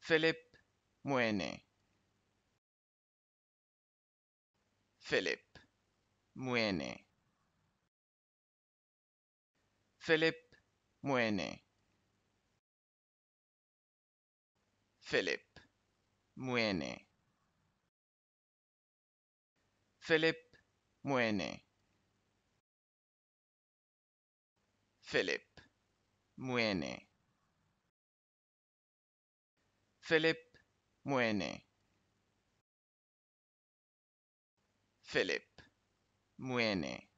Philip Muene. Philip Muene. Philip Muene. Philip Muene. Philip Muene. Philip Muene. Filipe Mwene Filipe Mwene